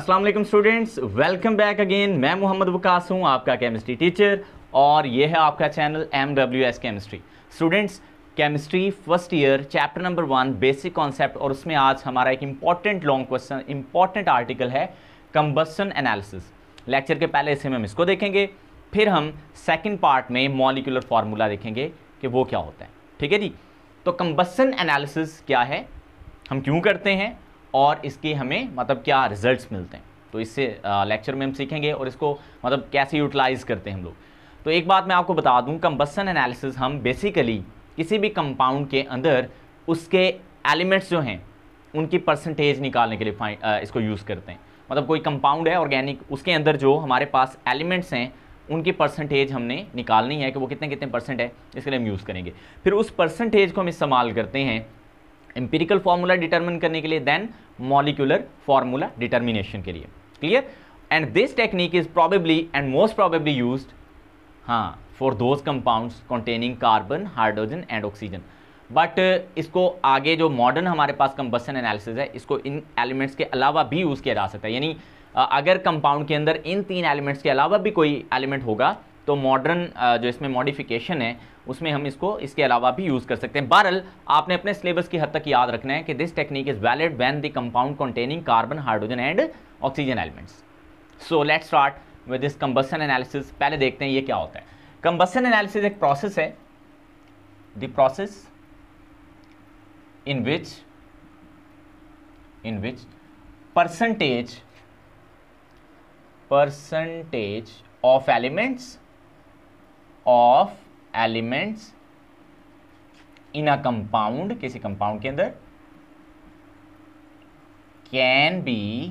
Aslam students welcome back again मैं मोहम्मद वकास हूँ आपका केमिस्ट्री टीचर और ये है आपका channel M W S chemistry students chemistry first year chapter number one basic concept और उसमें आज हमारा एक important long question important article है कम्बसन एनालिसिस लेक्चर के पहले इसे हम इसको देखेंगे फिर हम सेकेंड पार्ट में मॉलिकुलर फार्मूला देखेंगे कि वो क्या होता है ठीक है जी तो कम्बसन एनालिसिस क्या है हम क्यों करते हैं और इसके हमें मतलब क्या रिजल्ट्स मिलते हैं तो इससे लेक्चर में हम सीखेंगे और इसको मतलब कैसे यूटिलाइज़ करते हैं हम लोग तो एक बात मैं आपको बता दूं कंबसन एनालिसिस हम बेसिकली किसी भी कंपाउंड के अंदर उसके एलिमेंट्स जो हैं उनकी परसेंटेज निकालने के लिए आ, इसको यूज़ करते हैं मतलब कोई कंपाउंड है ऑर्गेनिक उसके अंदर जो हमारे पास एलिमेंट्स हैं उनकी परसेंटेज हमने निकालनी है कि वो कितने कितने परसेंट है इसके लिए हम यूज़ करेंगे फिर उस परसेंटेज को हम इस्तेमाल करते हैं एम्पेरिकल फॉर्मूला डिटर्मिन करने के लिए देन मॉलिकुलर फॉर्मूला डिटर्मिनेशन के लिए clear and this technique is probably and most probably use हाँ for those compound containing carbon hydrogen and oxygen but इसको आगे जो मॉडर्न हमारे पास कंबसन एनालिसिस है इसको इन एलिमेंट्स के अलावा भी यूज़ किया जा सकता है यानी अगर कंपाउंड के अंदर इन तीन एलिमेंट्स के अलावा भी कोई एलिमेंट होगा तो मॉडर्न जो इसमें मॉडिफिकेशन है उसमें हम इसको इसके अलावा भी यूज़ कर सकते हैं बहरल आपने अपने सिलेबस की हद तक याद रखना है कि this technique is valid when the compound containing carbon hydrogen and oxygen elements so let start with this combustion analysis पहले देखते हैं ये क्या होता है कम्बसन एनालिसिस एक प्रोसेस है the process in which in which percentage percentage of elements of elements in a compound किसी कंपाउंड के अंदर can be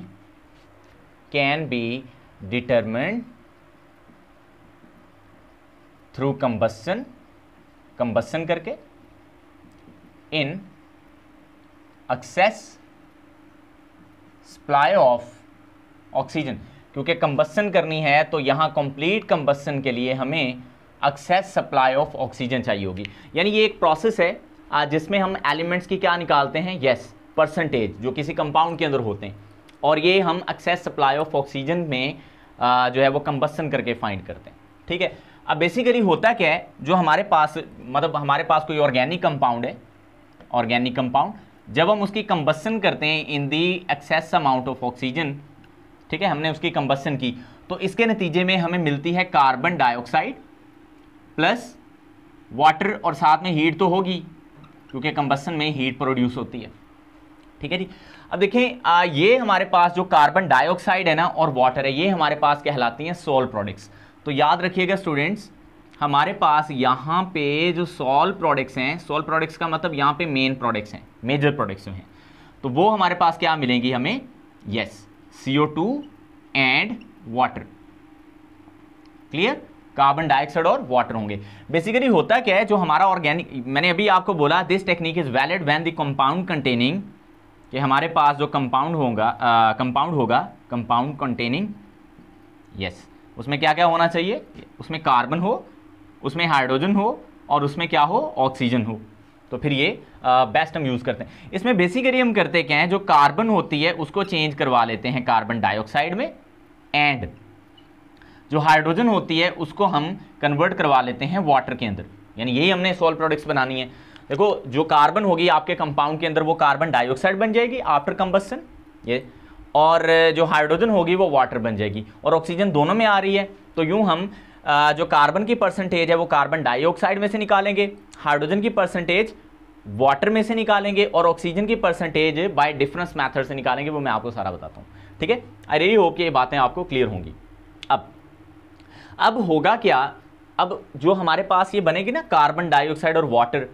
can be determined through combustion combustion करके in excess supply of oxygen क्योंकि combustion करनी है तो यहां कंप्लीट कंबसन के लिए हमें एक्सेस सप्लाई ऑफ ऑक्सीजन चाहिए होगी यानी ये एक प्रोसेस है जिसमें हम एलिमेंट्स की क्या निकालते हैं येस परसेंटेज जो किसी कंपाउंड के अंदर होते हैं और ये हम एक्सेस सप्लाई ऑफ ऑक्सीजन में जो है वो कंबसन करके फाइंड करते हैं ठीक है अब बेसिकली होता क्या है जो हमारे पास मतलब हमारे पास कोई ऑर्गेनिक कंपाउंड है ऑर्गेनिक कंपाउंड जब हम उसकी कंबसन करते हैं in the excess amount of oxygen ठीक है हमने उसकी कंबसन की तो इसके नतीजे में हमें मिलती है कार्बन डाइऑक्साइड प्लस वाटर और साथ में हीट तो होगी क्योंकि कंबसन में हीट प्रोड्यूस होती है ठीक है जी अब देखें आ, ये हमारे पास जो कार्बन डाइऑक्साइड है ना और वाटर है ये हमारे पास कहलाती हैं सोल प्रोडक्ट्स तो याद रखिएगा स्टूडेंट्स हमारे पास यहाँ पे जो सोल प्रोडक्ट्स हैं सोल प्रोडक्ट्स का मतलब यहाँ पे मेन प्रोडक्ट्स हैं मेजर प्रोडक्ट्स जो हैं तो वो हमारे पास क्या मिलेंगी हमें yes C O two and water clear carbon dioxide और वाटर होंगे बेसिकली होता क्या है जो हमारा ऑर्गेनिक मैंने अभी आपको बोला this technique is valid when the compound containing कि हमारे पास जो कंपाउंड होगा कंपाउंड होगा कंपाउंड कंटेनिंग यस उसमें क्या क्या होना चाहिए उसमें कार्बन हो उसमें हाइड्रोजन हो और उसमें क्या हो ऑक्सीजन हो तो फिर ये बेस्ट हम यूज़ करते हैं इसमें बेसिकली हम करते क्या हैं जो कार्बन होती है उसको चेंज करवा लेते हैं कार्बन डाइऑक्साइड में एंड जो हाइड्रोजन होती है उसको हम कन्वर्ट करवा लेते हैं वाटर के अंदर यानी यही हमने सोल प्रोडक्ट्स बनानी है देखो जो कार्बन होगी आपके कंपाउंड के अंदर वो कार्बन डाइऑक्साइड बन जाएगी आफ्टर कंबस्सन ये और जो हाइड्रोजन होगी वो वाटर बन जाएगी और ऑक्सीजन दोनों में आ रही है तो यूँ हम जो कार्बन की परसेंटेज है वो कार्बन डाइऑक्साइड में से निकालेंगे हाइड्रोजन की परसेंटेज वाटर में से निकालेंगे और ऑक्सीजन की परसेंटेज बाय डिफरेंस मेथड से निकालेंगे वो मैं आपको सारा बताता हूँ ठीक है आई रे होप कि ये बातें आपको क्लियर होंगी अब अब होगा क्या अब जो हमारे पास ये बनेगी ना कार्बन डाइऑक्साइड और वाटर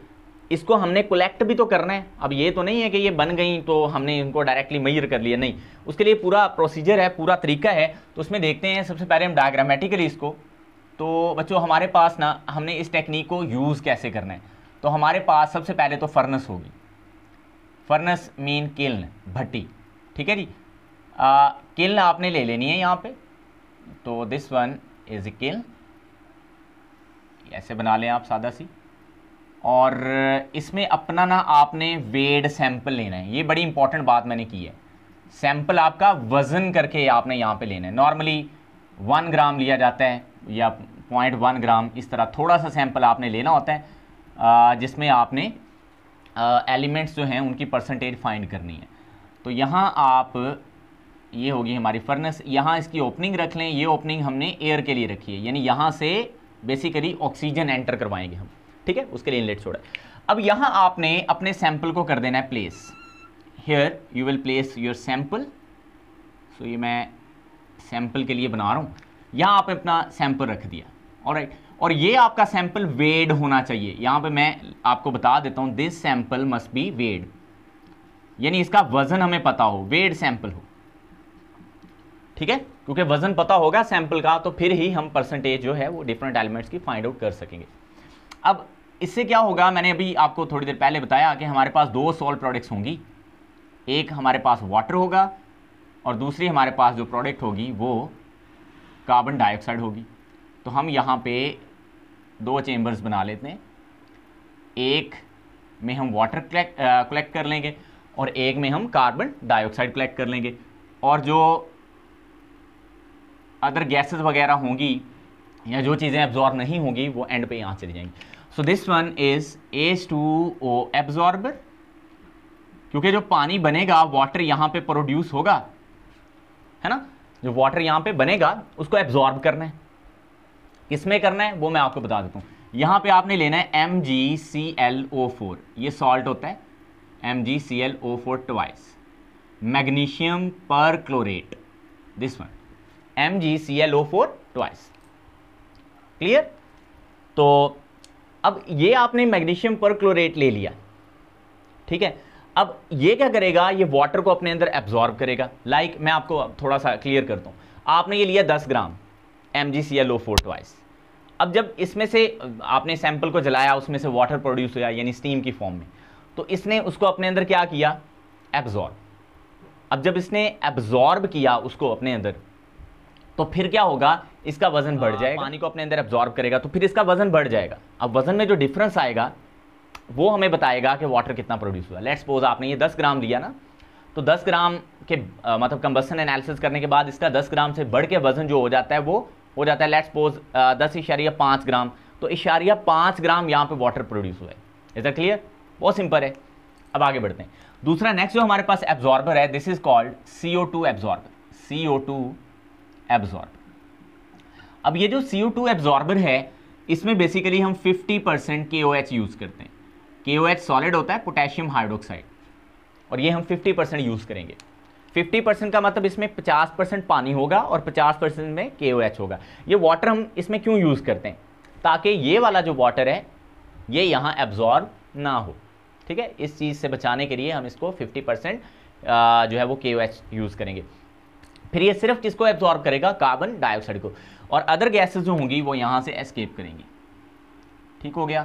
इसको हमने कलेक्ट भी तो करना है अब ये तो नहीं है कि ये बन गई तो हमने इनको डायरेक्टली मेजर कर लिया नहीं उसके लिए पूरा प्रोसीजर है पूरा तरीका है तो उसमें देखते हैं सबसे पहले हम डायग्रामेटिकली इसको तो बच्चों हमारे पास ना हमने इस टेक्निक को यूज़ कैसे करना है तो हमारे पास सबसे पहले तो फर्नस होगी फर्नस मीन किल्न भट्टी ठीक है जी किल्न आपने ले लेनी है यहाँ पर तो दिस वन एजिकिल ऐसे बना लें आप सादा सी और इसमें अपना ना आपने वेड सैंपल लेना है ये बड़ी इंपॉर्टेंट बात मैंने की है सैंपल आपका वज़न करके आपने यहाँ पे लेना है नॉर्मली वन ग्राम लिया जाता है या पॉइंट वन ग्राम इस तरह थोड़ा सा सैंपल आपने लेना होता है जिसमें आपने एलिमेंट्स जो हैं उनकी परसेंटेज फाइंड करनी है तो यहाँ आप ये होगी हमारी फर्नेस यहाँ इसकी ओपनिंग रख लें ये ओपनिंग हमने एयर के लिए रखी है यानी यहाँ से बेसिकली ऑक्सीजन एंटर करवाएंगे हम ठीक है उसके लिए इनलेट छोड़ा अब यहाँ आपने अपने सैंपल को कर देना है place here you will place your sample so ये मैं सैंपल के लिए बना रहा हूँ यहाँ आप अपना सैंपल रख दिया और और ये आपका सैंपल वेड होना चाहिए यहाँ पे मैं आपको बता देता हूँ this sample must be weighed यानी इसका वजन हमें पता हो वेड सैंपल हो ठीक है क्योंकि वजन पता होगा सैंपल का तो फिर ही हम परसेंटेज जो है वो डिफरेंट एलिमेंट्स की फाइंड आउट कर सकेंगे अब इससे क्या होगा मैंने अभी आपको थोड़ी देर पहले बताया कि हमारे पास दो सॉल्ट प्रोडक्ट्स होंगी एक हमारे पास वाटर होगा और दूसरी हमारे पास जो प्रोडक्ट होगी वो कार्बन डाइऑक्साइड होगी तो हम यहाँ पे दो चेम्बर्स बना लेते हैं एक में हम वाटर कलेक्ट कर लेंगे और एक में हम कार्बन डाइऑक्साइड कलेक्ट कर लेंगे और जो अदर गैसेस वगैरह होंगी या जो चीज़ें एब्जॉर्ब नहीं होंगी वो एंड पे यहाँ चली जाएंगी so this one is S two O absorber क्योंकि जो पानी बनेगा वाटर यहाँ पे प्रोड्यूस होगा है ना जो वाटर यहाँ पे बनेगा उसको एब्जॉर्ब करना है किसमें करना है वो मैं आपको बता देता हूँ यहाँ पे आपने लेना है M G C L O four ये सॉल्ट होता है M G C L O four twice magnesium perchlorate this one MgClO4 twice clear तो अब ये आपने मैग्नीशियम पर क्लोरेट ले लिया ठीक है अब ये क्या करेगा ये वाटर को अपने अंदर एब्जॉर्ब करेगा लाइक like, मैं आपको थोड़ा सा क्लियर करता हूँ आपने ये लिया 10 gram M G C L O four twice अब जब इसमें से आपने सैंपल को जलाया उसमें से वाटर प्रोड्यूस हुआ यानी स्टीम की फॉर्म में तो इसने उसको अपने अंदर क्या किया एब्जॉर्ब अब जब इसने एब्जॉर्ब किया उसको अपने अंदर तो फिर क्या होगा इसका वजन बढ़ हाँ, जाएगा पानी को अपने अंदर एब्जॉर्ब करेगा तो फिर इसका वजन बढ़ जाएगा अब वजन में जो डिफरेंस आएगा वो हमें बताएगा कि वाटर कितना प्रोड्यूस हुआ लेट्स सपोज आपने ये 10 ग्राम लिया ना तो 10 ग्राम के आ, मतलब कंबसन एनालिसिस करने के बाद इसका 10 ग्राम से बढ़ के वजन जो हो जाता है वो हो जाता है लेट्स सपोज दस इशारिया पाँच ग्राम तो इशारिया पाँच ग्राम यहाँ पे वाटर प्रोड्यूस हुआ है इधर क्लियर बहुत सिंपल है अब आगे बढ़ते हैं दूसरा नेक्स्ट जो हमारे पास एब्जॉर्बर है this is called C O two absorber C O two absorb अब ये जो सी ओ टू एब्जॉर्बर है इसमें बेसिकली हम 50 परसेंट के ओ एच यूज़ करते हैं के ओ एच सॉलिड होता है पोटेशियम हाइड्रोक्साइड और ये हम 50 परसेंट यूज़ करेंगे 50 परसेंट का मतलब इसमें 50 परसेंट पानी होगा और 50 परसेंट में के होगा ये वाटर हम इसमें क्यों यूज़ करते हैं ताकि ये वाला जो वाटर है ये यहाँ एब्जॉर्ब ना हो ठीक है इस चीज़ से बचाने के लिए हम इसको 50 परसेंट जो है वो के यूज़ करेंगे फिर ये सिर्फ किसको एब्जॉर्ब करेगा कार्बन डाइऑक्साइड को और अदर गैसेज जो होंगी वो यहाँ से एस्केप करेंगी ठीक हो गया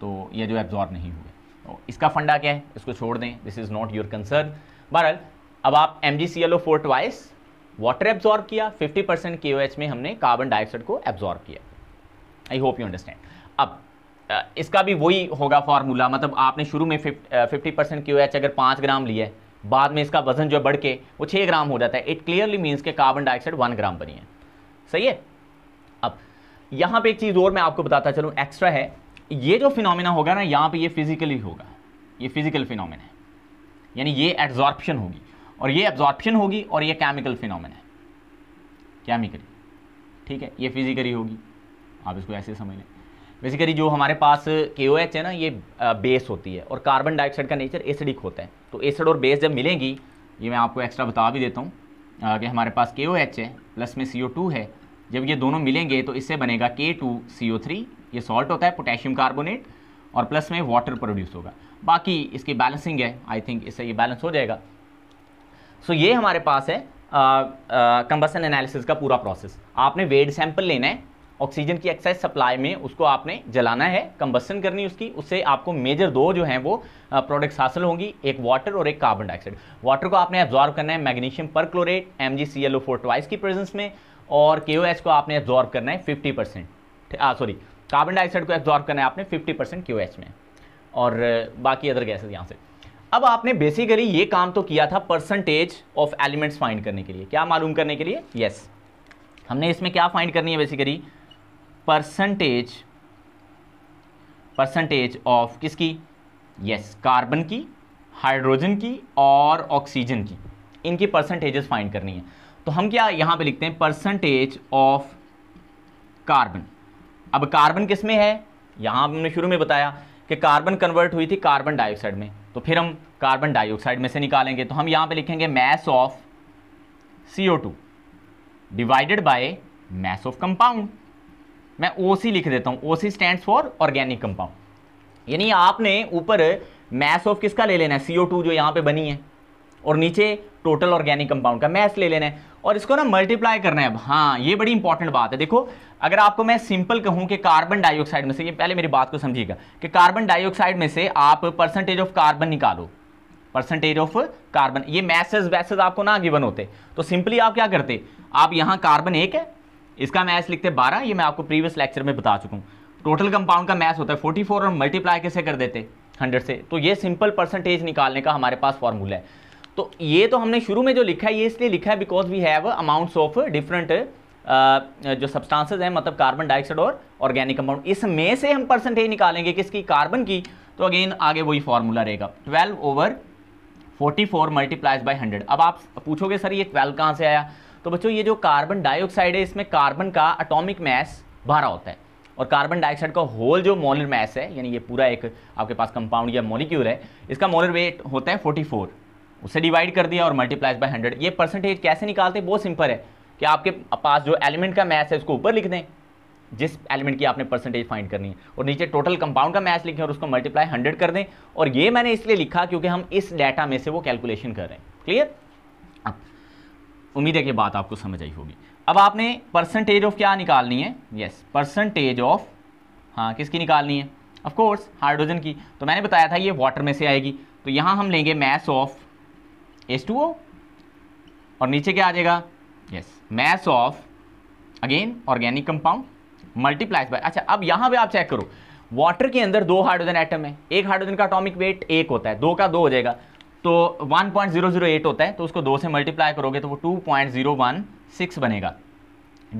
तो ये जो एब्जॉर्ब नहीं हुए तो इसका फंडा क्या है इसको छोड़ दें this is not your concern बहरहाल अब आप M G C L O four twice water absorb किया 50 परसेंट के ओ एच में हमने कार्बन डाइऑक्साइड को एब्जॉर्ब किया आई होप यू अंडरस्टैंड अब इसका भी वही होगा फार्मूला मतलब आपने शुरू में फिफ्टी परसेंट के ओ एच अगर पाँच ग्राम लिया है बाद में इसका वजन जो है बढ़ के वो छः ग्राम हो जाता है इट क्लियरली मीन्स के कार्बन डाइऑक्साइड वन ग्राम बनी है सही है अब यहाँ पे एक चीज़ और मैं आपको बताता चलूँ एक्स्ट्रा है ये जो फिनोमिना होगा ना यहाँ पे ये फिजिकली होगा ये फिजिकल फिनोमिना है यानी ये एब्जॉर्प्शन होगी और ये एब्जॉर्प्शन होगी और ये केमिकल फिनोमिना है केमिकली ठीक है ये फिजिकली होगी आप इसको ऐसे समझ लें बेसिकली जो हमारे पास के ओ एच है ना ये बेस होती है और कार्बन डाइऑक्साइड का नेचर एसिडिक होता है तो एसिड और बेस जब मिलेंगी ये मैं आपको एक्स्ट्रा बता भी देता हूँ कि हमारे पास के ओ एच है प्लस में सी ओ टू है जब ये दोनों मिलेंगे तो इससे बनेगा K two C O three ये सॉल्ट होता है पोटेशियम कार्बोनेट और प्लस में वाटर प्रोड्यूस होगा बाकी इसकी बैलेंसिंग है आई थिंक इससे ये बैलेंस हो जाएगा सो so, ये हमारे पास है कंबसन एनालिसिस का पूरा प्रोसेस आपने वेड सैंपल लेना है ऑक्सीजन की एक्साइज सप्लाई में उसको आपने जलाना है कंबसन करनी उसकी उससे आपको मेजर दो जो हैं वो प्रोडक्ट्स हासिल होंगी एक वाटर और एक कार्बन डाइऑक्साइड वाटर को आपने एब्जॉर्व करना है magnesium perchlorate M G C L O four twice की प्रेजेंस में और के ओ एच को आपने एब्जॉर्व करना है fifty percent sorry carbon dioxide को एब्जॉर्व करना है आपने फिफ्टी परसेंट के ओ एच में और बाकी अदर गैसेज यहाँ से अब आपने बेसिकली ये काम तो किया था परसेंटेज ऑफ एलिमेंट्स फाइंड करने के लिए क्या मालूम करने के लिए यस yes. हमने इसमें क्या फाइंड करनी है बेसिकली परसेंटेज परसेंटेज ऑफ किसकी यस yes, कार्बन की हाइड्रोजन की और ऑक्सीजन की इनकी परसेंटेजेस फाइंड करनी है तो हम क्या यहां पे लिखते हैं परसेंटेज ऑफ कार्बन अब कार्बन किस में है यहां हमने शुरू में बताया कि कार्बन कन्वर्ट हुई थी कार्बन डाइऑक्साइड में तो फिर हम कार्बन डाइऑक्साइड में से निकालेंगे तो हम यहां पे लिखेंगे mass of two divided by mass of compound मैं ओ लिख देता हूँ O C stand for organic compound यानी आपने ऊपर मैस ऑफ किसका ले लेना है सी जो यहाँ पे बनी है और नीचे टोटल ऑर्गेनिक कंपाउंड का मैस ले लेना है और इसको ना मल्टीप्लाई करना है अब हाँ ये बड़ी इंपॉर्टेंट बात है देखो अगर आपको मैं सिंपल कहूँ कि कार्बन डाइऑक्साइड में से ये पहले मेरी बात को समझिएगा कि कार्बन डाइऑक्साइड में से आप परसेंटेज ऑफ कार्बन निकालो परसेंटेज ऑफ कार्बन ये मैसेज वैसेज आपको ना गिवन होते तो सिंपली आप क्या करते आप यहाँ कार्बन एक है इसका मैथ लिखते हैं बारह ये मैं आपको प्रीवियस लेक्चर में बता चुका हूँ टोटल कंपाउंड का मैथ होता है फोर्टी और मल्टीप्लाई कैसे कर देते हंड्रेड से तो ये सिंपल परसेंटेज निकालने का हमारे पास फॉर्मूला है तो ये तो हमने शुरू में जो लिखा है ये इसलिए लिखा है because we have amounts of different जो सब्सटेंसेस हैं मतलब कार्बन डाइऑक्साइड और ऑर्गेनिक कंपाउंड इसमें से हम परसेंटेज निकालेंगे किसकी कार्बन की तो अगेन आगे वही फार्मूला रहेगा twelve over forty four multiplies by hundred अब आप पूछोगे सर ये ट्वेल्व कहाँ से आया तो बच्चों ये जो कार्बन डाइऑक्साइड है इसमें कार्बन का अटोमिक मैस बारह होता है और कार्बन डाइऑक्साइड का होल जो मोलर मैस है यानी ये पूरा एक आपके पास कंपाउंड या मोलिक्यूल है इसका मोलर वेट होता है फोर्टी उसे डिवाइड कर दिया और मल्टीप्लाइज बाय हंड्रेड ये परसेंटेज कैसे निकालते हैं बहुत सिंपल है कि आपके पास जो एलिमेंट का मैथ है उसको ऊपर लिख दें जिस एलिमेंट की आपने परसेंटेज फाइंड करनी है और नीचे टोटल कंपाउंड का मैथ लिखें और उसको मल्टीप्लाई हंड्रेड कर दें और ये मैंने इसलिए लिखा क्योंकि हम इस डाटा में से वो कैलकुलेशन कर रहे हैं क्लियर उम्मीद है कि बात आपको समझ आई होगी अब आपने परसेंटेज ऑफ क्या निकालनी है यस परसेंटेज ऑफ हाँ किसकी निकालनी है ऑफ कोर्स हाइड्रोजन की तो मैंने बताया था ये वाटर में से आएगी तो यहाँ हम लेंगे मैस ऑफ एस और नीचे क्या आ जाएगा yes mass of again organic compound multiplies by अच्छा अब यहाँ पे आप चेक करो वाटर के अंदर दो हाइड्रोजन एटम है एक हाइड्रोजन का अटोमिक वेट एक होता है दो का दो हो जाएगा तो 1.008 होता है तो उसको दो से मल्टीप्लाई करोगे तो वो 2.016 बनेगा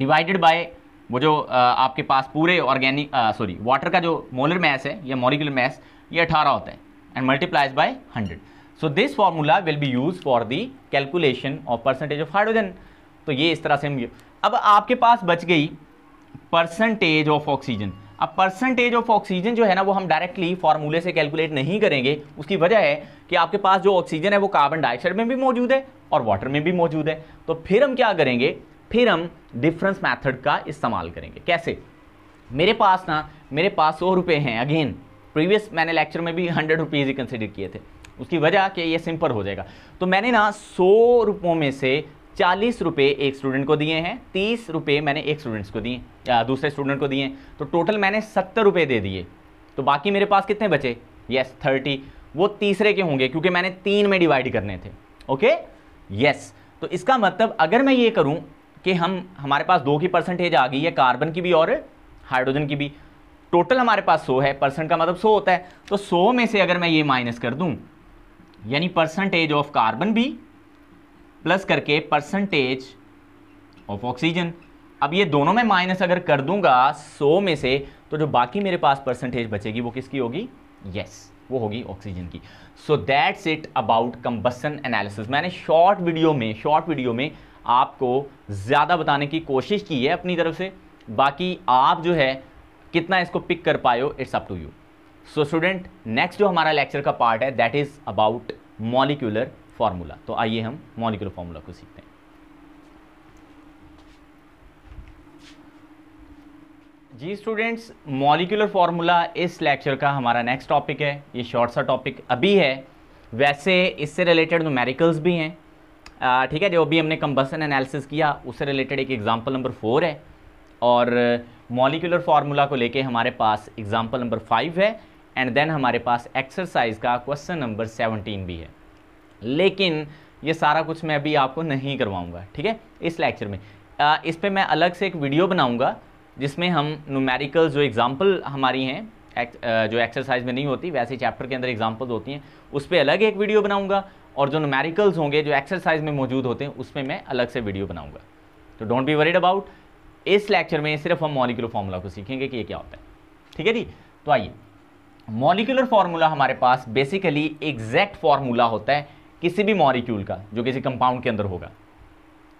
डिवाइडेड बाय वो जो आपके पास पूरे ऑर्गेनिक सॉरी वाटर का जो मोलर मैस है या मॉलिकुलर मैस ये 18 होता है and multiplies by 100 so this formula will be use for the calculation of percentage of hydrogen तो ये इस तरह से हम अब आपके पास बच गई परसेंटेज ऑफ ऑक्सीजन अब परसेंटेज ऑफ ऑक्सीजन जो है ना वो हम डायरेक्टली फार्मूले से कैलकुलेट नहीं करेंगे उसकी वजह है कि आपके पास जो ऑक्सीजन है वो कार्बन डाइऑक्साइड में भी मौजूद है और वाटर में भी मौजूद है तो फिर हम क्या करेंगे फिर हम डिफरेंस मैथड का इस्तेमाल करेंगे कैसे मेरे पास ना मेरे पास सौ रुपये हैं अगेन प्रीवियस मैंने लेक्चर में भी हंड्रेड रुपीज़ ही कंसिडर किए थे उसकी वजह कि ये सिंपल हो जाएगा तो मैंने ना सौ रुपयों में से चालीस रुपये एक स्टूडेंट को दिए हैं तीस रुपये मैंने एक स्टूडेंट्स को दिए दूसरे स्टूडेंट को दिए तो टोटल मैंने सत्तर रुपये दे दिए तो बाकी मेरे पास कितने बचे यस थर्टी वो तीसरे के होंगे क्योंकि मैंने तीन में डिवाइड करने थे ओके यस तो इसका मतलब अगर मैं ये करूँ कि हम हमारे पास दो की परसेंटेज आ गई है कार्बन की भी और हाइड्रोजन की भी टोटल हमारे पास सौ है परसेंट का मतलब सौ होता है तो सौ में से अगर मैं ये माइनस कर दूँ यानी परसेंटेज ऑफ कार्बन भी प्लस करके परसेंटेज ऑफ ऑक्सीजन अब ये दोनों में माइनस अगर कर दूंगा 100 में से तो जो बाकी मेरे पास परसेंटेज बचेगी वो किसकी होगी यस yes, वो होगी ऑक्सीजन की so that's it about combustion analysis मैंने शॉर्ट वीडियो में शॉर्ट वीडियो में आपको ज़्यादा बताने की कोशिश की है अपनी तरफ से बाकी आप जो है कितना इसको पिक कर पाए हो it's up to you so student next जो हमारा लेक्चर का पार्ट है that is about molecular formula तो आइए हम मॉलिकुलर फार्मूला को सीखते हैं जी स्टूडेंट्स मॉलिकुलर फार्मूला इस लेक्चर का हमारा नेक्स्ट टॉपिक है ये शॉर्ट सा टॉपिक अभी है वैसे इससे रिलेटेड नोमेरिकल्स भी हैं ठीक है जो अभी हमने कंबसन एनालिसिस किया उससे रिलेटेड एक एग्जांपल नंबर फोर है और मॉलिकुलर फार्मूला को लेके हमारे पास एग्जांपल नंबर फाइव है एंड देन हमारे पास एक्सरसाइज का क्वेश्चन नंबर सेवनटीन भी है लेकिन ये सारा कुछ मैं अभी आपको नहीं करवाऊंगा ठीक है इस लेक्चर में आ, इस पर मैं अलग से एक वीडियो बनाऊँगा जिसमें हम न्यूमेरिकल जो एग्ज़ाम्पल हमारी हैं एक, जो एक्सरसाइज में नहीं होती वैसे चैप्टर के अंदर एग्जाम्पल होती हैं उस पर अलग एक वीडियो बनाऊंगा और जो नुमेरिकल्स होंगे जो एक्सरसाइज में मौजूद होते हैं उसमें मैं अलग से वीडियो बनाऊंगा तो डोंट बी वरीड अबाउट इस लेक्चर में सिर्फ हम मॉलिकुलर फार्मूला को सीखेंगे कि ये क्या होता है ठीक है जी तो आइए मॉलिकुलर फार्मूला हमारे पास बेसिकली एग्जैक्ट फार्मूला होता है किसी भी मॉलिक्यूल का जो किसी कंपाउंड के अंदर होगा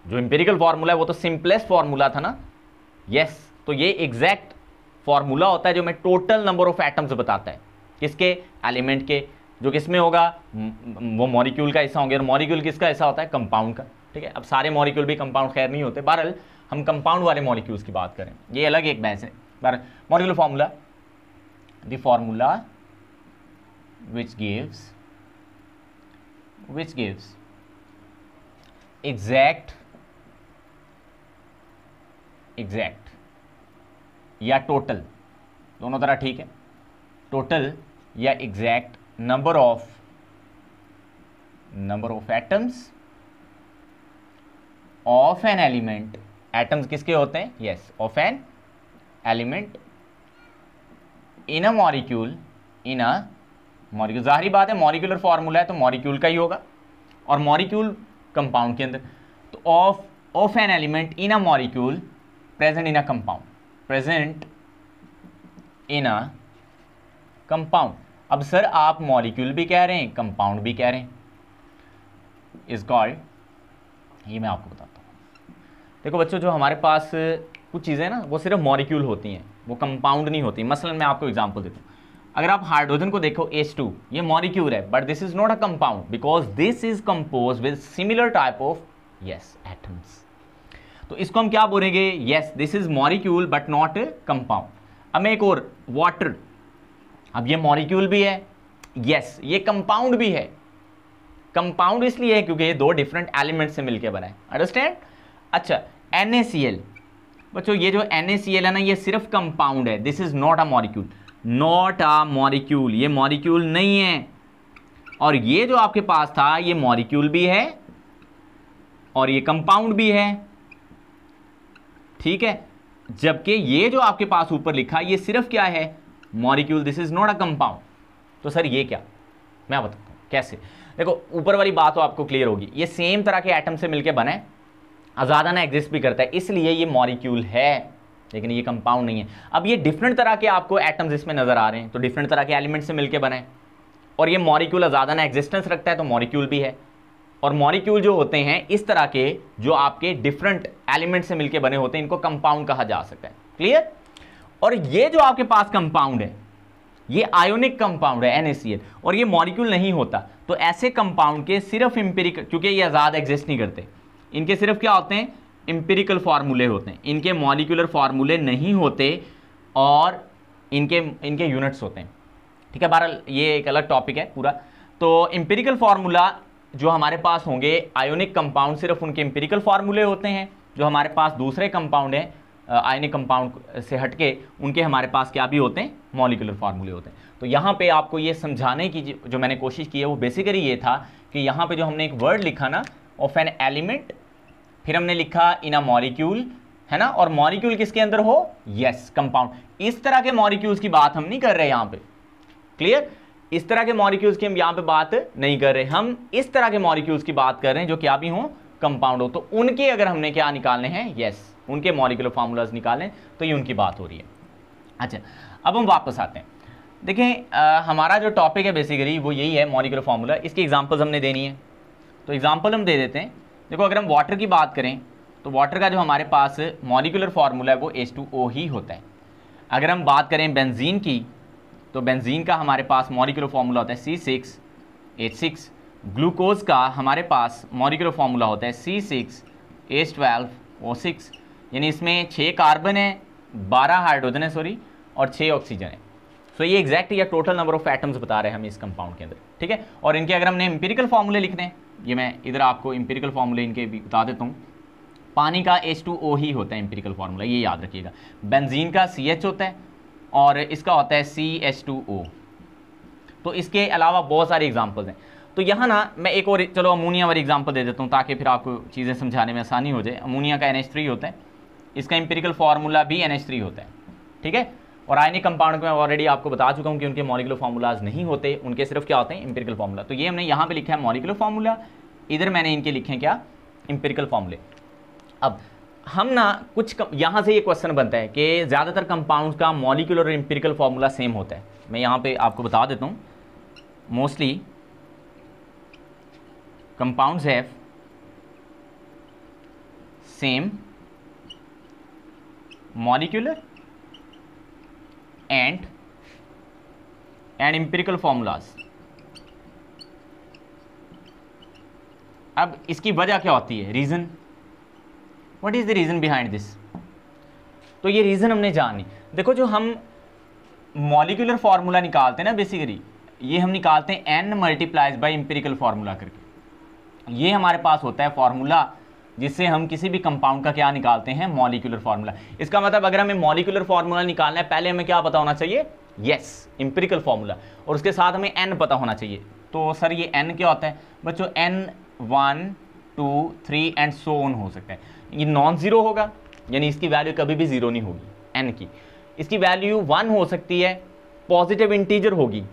जो इंपेरिकल फार्मूला है वो तो सिंपलेस्ट फार्मूला था ना यस yes, तो ये एग्जैक्ट फार्मूला होता है जो मैं टोटल नंबर ऑफ एटम्स बताता है किसके एलिमेंट के जो किसमें होगा वो मॉलिक्यूल का ऐसा होंगे और मॉलिक्यूल किसका ऐसा होता है कंपाउंड का ठीक है अब सारे मॉलिक्यूल भी कंपाउंड खैर नहीं होते बहरअल हम कंपाउंड वाले मॉलिक्यूल्स की बात करें ये अलग एक बहस है बहर molecule formula the formula which gives which gives exact exact या total दोनों तरह ठीक है total या exact number of number of atoms of an element atoms किसके होते हैं yes of an element in a molecule in a मॉरिक्यूल जाहरी बात है मॉरिकुलर फार्मूला है तो मॉरिक्यूल का ही होगा और मॉरिक्यूल कंपाउंड के अंदर तो of of an element in a molecule present in a compound present in a compound अब सर आप मॉलिक्यूल भी कह रहे हैं कंपाउंड भी कह रहे हैं इज कॉल्ड ये मैं आपको बताता हूँ देखो बच्चों जो हमारे पास कुछ चीज़ें ना वो सिर्फ मॉलिक्यूल होती हैं वो कंपाउंड नहीं होती मसलन मैं आपको एग्जांपल देता हूँ अगर आप हाइड्रोजन को देखो H2 ये मॉलिक्यूल है but this is not a compound because this is compose with similar type of yes atoms तो इसको हम क्या बोलेंगे yes this is molecule but not a compound अब एक और वाटर अब ये मॉलिक्यूल भी है यस yes, ये कंपाउंड भी है कंपाउंड इसलिए है क्योंकि ये दो डिफरेंट एलिमेंट से मिलकर बना है अंडरस्टैंड अच्छा एन बच्चों ये जो एन है ना ये सिर्फ कंपाउंड है this is not a molecule not a molecule ये मॉरिक्यूल नहीं है और ये जो आपके पास था ये मॉरिक्यूल भी है और ये कंपाउंड भी है ठीक है जबकि ये जो आपके पास ऊपर लिखा ये सिर्फ क्या है molecule this is not a compound तो सर ये क्या मैं बताता हूँ कैसे देखो ऊपर वाली बात तो आपको क्लियर होगी ये सेम तरह के एटम से मिलके बने ना एग्जिस्ट भी करता है इसलिए ये मॉरिक्यूल है लेकिन ये कंपाउंड नहीं है अब ये डिफरेंट तरह के आपको एटम्स इसमें नज़र आ रहे हैं तो डिफरेंट तरह के एलिमेंट से मिलकर बनाए और ये मॉरिक्यूल ज़्यादा ना एग्जिस्टेंस रखता है तो मॉरिक्यूल भी है और मॉरिक्यूल जो होते हैं इस तरह के जो आपके डिफरेंट एलिमेंट से मिलकर बने होते हैं इनको कंपाउंड कहा जा सकता है क्लियर और ये जो आपके पास कंपाउंड है ये आयोनिक कंपाउंड है एन और ये मॉलिक्यूल नहीं होता तो ऐसे कंपाउंड के सिर्फ इम्पेरिक क्योंकि ये आज़ाद एग्जिस्ट नहीं करते इनके सिर्फ क्या होते हैं एम्पेरिकल फार्मूले होते हैं इनके मॉलिकुलर फार्मूले नहीं होते और इनके इनके यूनिट्स होते हैं ठीक है बहरहाल ये एक अलग टॉपिक है पूरा तो एम्पेरिकल फार्मूला जो हमारे पास होंगे आयोनिक कंपाउंड सिर्फ उनके एम्पेरिकल फार्मूले होते हैं जो हमारे पास दूसरे कंपाउंड हैं आयनिक कंपाउंड से हटके उनके हमारे पास क्या भी होते हैं मॉलिकुलर फार्मूले होते हैं तो यहाँ पे आपको ये समझाने की जो मैंने कोशिश की है वो बेसिकली ये था कि यहाँ पे जो हमने एक वर्ड लिखा ना ऑफ एन एलिमेंट फिर हमने लिखा इन अ मॉलिक्यूल है ना और मॉलिक्यूल किसके अंदर हो यस कंपाउंड इस तरह के मॉलिक्यूल्स की बात हम नहीं कर रहे यहां पे क्लियर इस तरह के मॉलिक्यूल्स की हम यहां पे बात नहीं कर रहे हम इस तरह के मॉलिक्यूल्स की बात कर रहे हैं जो क्या भी हो कंपाउंड हो तो उनके अगर हमने क्या निकालने हैं यस उनके मॉलिक्यूलर फार्मूलाज निकालें तो ये उनकी बात हो रही है अच्छा अब हम वापस आते हैं देखें आ, हमारा जो टॉपिक है बेसिकली वो यही है मॉलिक्यूलर फार्मूला इसकी एग्जाम्पल्स हमने देनी है तो एग्जाम्पल हम दे देते हैं देखो अगर हम वाटर की बात करें तो वाटर का जो हमारे पास मॉलिकुलर फार्मूला है वो H2O ही होता है अगर हम बात करें बेंजीन की तो बेंजीन का हमारे पास मॉलिकुलर फार्मूला होता है C six H six glucose का हमारे पास मॉलिकुलर फार्मूला होता है C six H twelve O six यानी इसमें छः कार्बन है बारह हाइड्रोजन है सॉरी और छः ऑक्सीजन है सो ये एग्जैक्ट या टोटल नंबर ऑफ एटम्स बता रहे हैं हम इस कंपाउंड के अंदर ठीक है और इनके अगर हमने एम्पेरिकल फार्मूले लिखने हैं ये मैं इधर आपको एम्पेरिकल फार्मूले इनके भी बता देता हूँ पानी का H2O ही होता है एम्पेरिकल फार्मूला ये याद रखिएगा बेंजीन का सी होता है और इसका होता है सी एच टू ओ तो इसके अलावा बहुत सारे एग्जाम्पल्स हैं तो यहाँ ना मैं एक और चलो अमोनिया वाली एग्जाम्पल दे देता हूँ ताकि फिर आपको चीज़ें समझाने में आसानी हो जाए अमोनिया का एन होता है इसका एम्पेरिकल फार्मूला भी एन होता है ठीक है और आयनिक कंपाउंड में ऑलरेडी आपको बता चुका हूँ कि उनके मॉलिकुलर फार्मूलाज नहीं होते उनके सिर्फ क्या होते हैं इंपेरिकल फार्मूला तो ये हमने यहाँ पे लिखा है मॉलिकुलर फार्मूला इधर मैंने इनके लिखे हैं क्या इंपेरिकल फार्मूले अब हम ना कुछ कम, यहाँ से ये क्वेश्चन बनता है कि ज़्यादातर कंपाउंड का मॉलिकुलर और इंपेरिकल फार्मूला सेम होता है मैं यहाँ पर आपको बता देता हूँ मोस्टली कंपाउंड है same molecular and and empirical formulas अब इसकी वजह क्या होती है reason what is the reason behind this तो ये रीज़न हमने जानी देखो जो हम मॉलिकुलर फार्मूला निकालते हैं ना बेसिकली ये हम निकालते हैं n multiplies by empirical formula करके ये हमारे पास होता है फार्मूला जिससे हम किसी भी कंपाउंड का क्या निकालते हैं मॉलिकुलर फार्मूला इसका मतलब अगर हमें मॉलिकुलर फार्मूला निकालना है पहले हमें क्या पता होना चाहिए यस इंपेरिकल फार्मूला और उसके साथ हमें एन पता होना चाहिए तो सर ये एन क्या होता है बच्चों n one two three and so on हो सकता है ये नॉन ज़ीरो होगा यानी इसकी वैल्यू कभी भी ज़ीरो नहीं होगी एन की इसकी वैल्यू वन हो सकती है पॉजिटिव इंटीजर होगी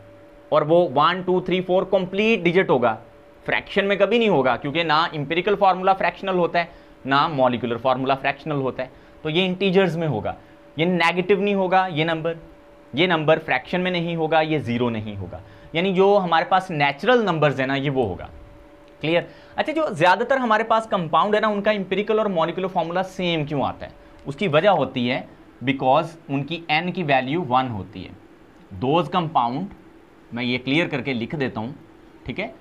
और वो one two three four complete digit होगा फ्रैक्शन में कभी नहीं होगा क्योंकि ना इंपेरिकल फार्मूला फ्रैक्शनल होता है ना मॉलिकुलर फार्मूला फ्रैक्शनल होता है तो ये इंटीजर्स में होगा ये नेगेटिव नहीं होगा ये नंबर ये नंबर फ्रैक्शन में नहीं होगा ये ज़ीरो नहीं होगा यानी जो हमारे पास नेचुरल नंबर्स है ना ये वो होगा क्लियर अच्छा जो ज़्यादातर हमारे पास कंपाउंड है ना उनका इंपेरिकल और मॉलिकुलर फार्मूला सेम क्यों आता है उसकी वजह होती है बिकॉज उनकी एन की वैल्यू वन होती है दोज कंपाउंड मैं ये क्लियर करके लिख देता हूँ ठीक है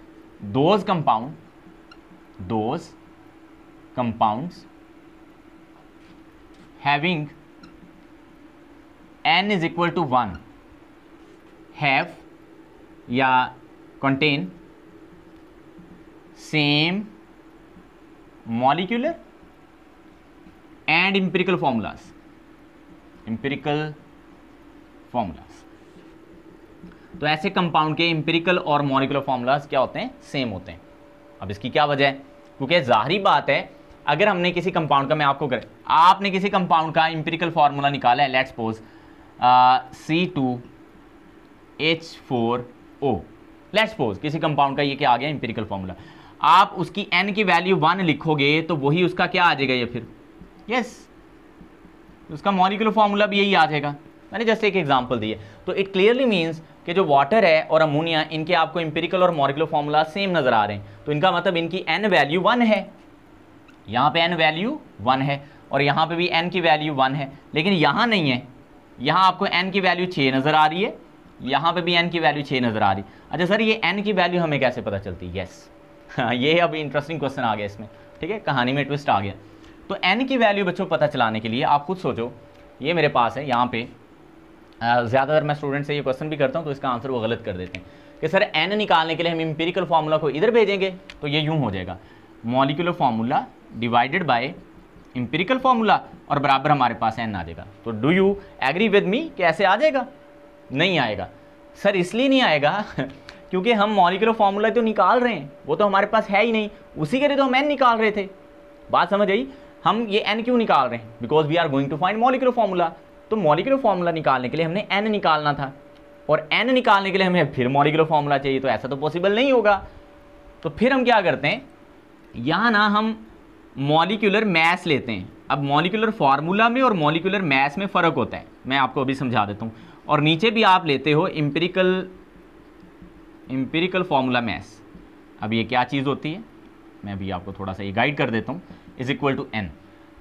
those compound those compounds having n is equal to 1 have या contain same molecular and empirical formulas empirical formulas तो ऐसे कंपाउंड के इंपेरिकल और मॉलिकुलर फॉर्मूलाज क्या होते हैं सेम होते हैं अब इसकी क्या वजह है क्योंकि जाहरी बात है अगर हमने किसी कंपाउंड का मैं आपको कर आपने किसी कंपाउंड का इंपेरिकल फार्मूला निकाला है let's suppose C two H four O let's suppose किसी कंपाउंड का ये क्या आ गया इंपेरिकल फार्मूला आप उसकी एन की वैल्यू वन लिखोगे तो वही उसका क्या आ जाएगा ये फिर यस yes. उसका मॉलिकुलर फार्मूला भी यही आ जाएगा मैंने जैसे एक एग्जाम्पल दी है तो इट क्लियरली मीन्स कि जो वाटर है और अमोनिया इनके आपको इंपेरिकल और मॉरिकुलर फॉर्मूला सेम नज़र आ रहे हैं तो इनका मतलब इनकी एन वैल्यू वन है यहाँ पे एन वैल्यू वन है और यहाँ पे भी एन की वैल्यू वन है लेकिन यहाँ नहीं है यहाँ आपको एन की वैल्यू छः नज़र आ रही है यहाँ पे भी एन की वैल्यू छः नज़र आ रही है अच्छा सर ये एन की वैल्यू हमें कैसे पता चलती है येस हाँ, ये अभी इंटरेस्टिंग क्वेश्चन आ गया इसमें ठीक है कहानी में ट्विस्ट आ गया तो एन की वैल्यू बच्चों पता चलाने के लिए आप खुद सोचो ये मेरे पास है यहाँ पर ज़्यादातर मैं स्टूडेंट से ये क्वेश्चन भी करता हूँ तो इसका आंसर वो गलत कर देते हैं कि सर एन निकालने के लिए हम इम्पेरिकल फार्मूला को इधर भेजेंगे तो ये यूँ हो जाएगा molecular formula divided by empirical formula और बराबर हमारे पास एन आ जाएगा तो do you agree with me कि ऐसे आ जाएगा नहीं आएगा सर इसलिए नहीं आएगा क्योंकि हम मॉलिकुलर फार्मूला तो निकाल रहे हैं वो तो हमारे पास है ही नहीं उसी के लिए तो हम एन निकाल रहे थे बात समझ आई हम ये एन क्यों निकाल रहे हैं because we are going to find molecular formula तो मॉलिकुलर फार्मूला निकालने के लिए हमने एन निकालना था और एन निकालने के लिए हमें फिर मॉलिकुलर फार्मूला चाहिए तो ऐसा तो पॉसिबल नहीं होगा तो फिर हम क्या करते हैं यहाँ ना हम मॉलिकुलर मैस लेते हैं अब मॉलिकुलर फार्मूला में और मॉलिकुलर मैस में फ़र्क होता है मैं आपको अभी समझा देता हूँ और नीचे भी आप लेते हो इम्पेरिकल इम्पेरिकल फार्मूला मैस अब ये क्या चीज़ होती है मैं अभी आपको थोड़ा सा ये गाइड कर देता हूँ इज़ इक्वल टू एन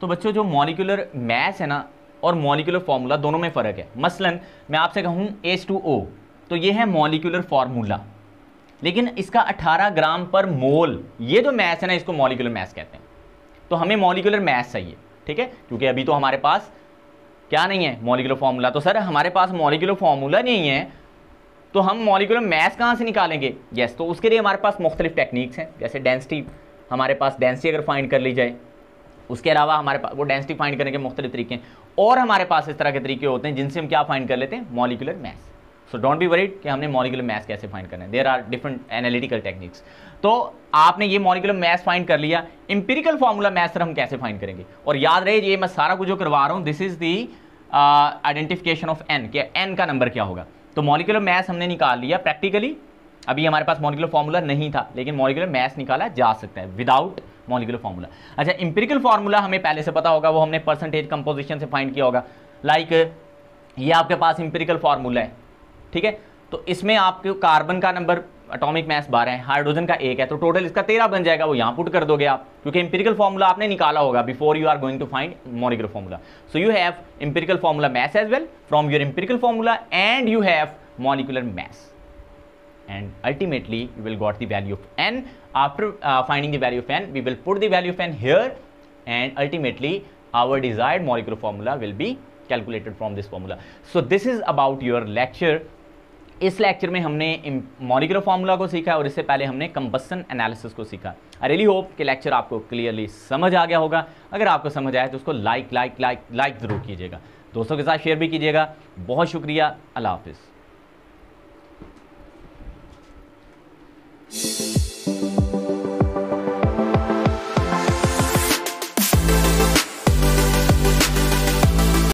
तो बच्चों जो मॉलिकुलर मैस है ना और मॉलिकुलर फार्मूला दोनों में फ़र्क है मसलन मैं आपसे कहूँ एच टू ओ तो ये है मॉलिकुलर फार्मूला लेकिन इसका 18 ग्राम पर मोल ये जो मैथ है ना इसको मॉलिकुलर मैथ कहते हैं तो हमें मॉलिकुलर मैथ चाहिए ठीक है क्योंकि अभी तो हमारे पास क्या नहीं है मॉलिकुलर फार्मूला तो सर हमारे पास मॉलिकुलर फार्मूला नहीं है तो हम मॉलिकुलर मैथ कहाँ से निकालेंगे यस तो उसके लिए हमारे पास मुख्तलिफ टेक्निक्स हैं जैसे डेंसिटी हमारे पास डेंसिटी अगर फाइंड कर ली जाए उसके अलावा हमारे पास वो डेंसिटी फाइंड करने के मुख्तलि तरीके हैं और हमारे पास इस तरह के तरीके होते हैं जिनसे हम क्या फाइंड कर लेते हैं molecular mass so don't be worried कि हमने मॉलिकुलर मैथ कैसे फाइंड करना है there are different analytical techniques तो आपने ये मॉलिकुलर मैथ फाइंड कर लिया इंपेरिकल फॉर्मूला मैथ सर हम कैसे फाइंड करेंगे और याद रहे ये मैं सारा कुछ जो करवा रहा हूँ this is the identification of n क्या एन का नंबर क्या होगा तो मॉलिकुलर मैथ हमने निकाल लिया प्रैक्टिकली अभी हमारे पास मॉलिकुलर फॉर्मूला नहीं था लेकिन मॉलिकुलर मैथ्स निकाला जा सकता है विदाउट मॉलिकुलर फार्मूला अच्छा इंपेरिकल फार्मूला हमें पहले से पता होगा वो हमने परसेंटेज कंपोजिशन से फाइंड किया होगा लाइक like, ये आपके पास इंपेरिकल फार्मूला है ठीक है तो इसमें आपके कार्बन का नंबर अटोमिक मैस बारह है हाइड्रोजन का एक है तो टोटल इसका तेरह बन जाएगा वो यहाँ पुट कर दोगे आप क्योंकि इंपेरिकल फॉर्मूला आपने निकाला होगा before you are going to find molecular formula so you have empirical formula mass as well from your empirical formula and you have molecular mass and ultimately we will got the value of n. After uh, finding the value of n, we will put the value of n here and ultimately our desired molecular formula will be calculated from this formula. So this is about your lecture. इस lecture में हमने molecular formula को सीखा और इससे पहले हमने combustion analysis को सीखा आई रियली होप कि लेक्चर आपको क्लियरली समझ आ गया होगा अगर आपको समझ आया तो उसको लाइक लाइक लाइक लाइक ज़रूर कीजिएगा दोस्तों के साथ शेयर भी कीजिएगा बहुत शुक्रिया अल्लाह हाफिज़